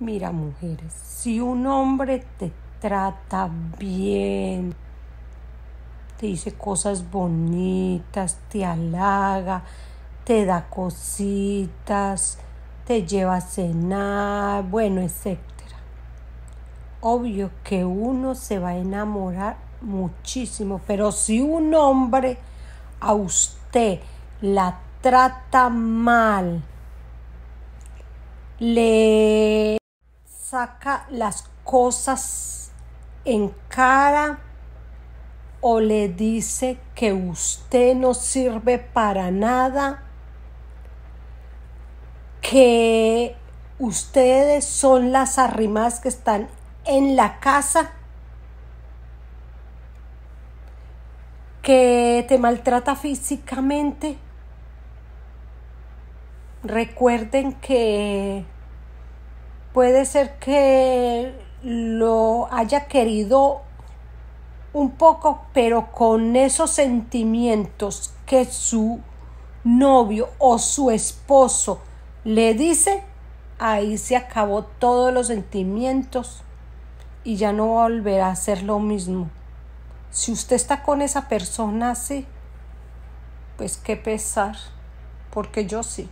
Mira, mujeres, si un hombre te trata bien, te dice cosas bonitas, te halaga, te da cositas, te lleva a cenar, bueno, etc. Obvio que uno se va a enamorar muchísimo, pero si un hombre a usted la trata mal, le saca las cosas en cara o le dice que usted no sirve para nada, que ustedes son las arrimas que están en la casa, que te maltrata físicamente. Recuerden que puede ser que lo haya querido un poco, pero con esos sentimientos que su novio o su esposo le dice, ahí se acabó todos los sentimientos y ya no volverá a ser lo mismo. Si usted está con esa persona así, pues qué pesar, porque yo sí.